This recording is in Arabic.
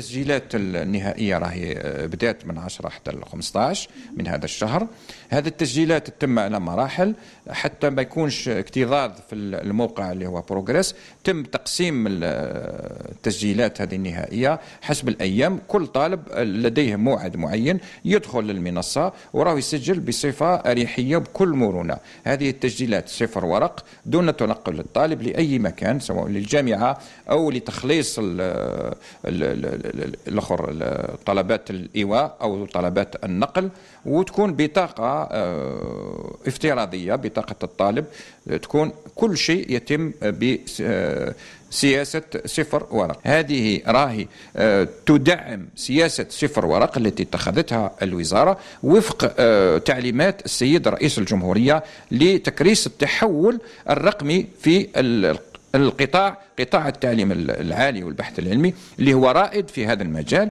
التسجيلات النهائية راهي آه، بدأت من 10 حتى ل 15 من هذا الشهر هذه التسجيلات تتم على مراحل حتى ما يكونش اكتظاظ في الموقع اللي هو بروجريس تم تقسيم آه، التسجيلات هذه النهائية حسب الأيام كل طالب لديه موعد معين يدخل للمنصة وراه يسجل بصفة أريحية بكل مرونة هذه التسجيلات صفر ورق دون تنقل الطالب لأي مكان سواء للجامعة أو لتخليص الـ ال آه، الاخر طلبات الايواء او طلبات النقل وتكون بطاقه آه، افتراضيه بطاقه الطالب تكون كل شيء يتم بسياسه صفر ورق هذه راهي آه، تدعم سياسه صفر ورق التي اتخذتها الوزاره وفق آه، تعليمات السيد رئيس الجمهوريه لتكريس التحول الرقمي في القطاع قطاع التعليم العالي والبحث العلمي اللي هو رائد في هذا المجال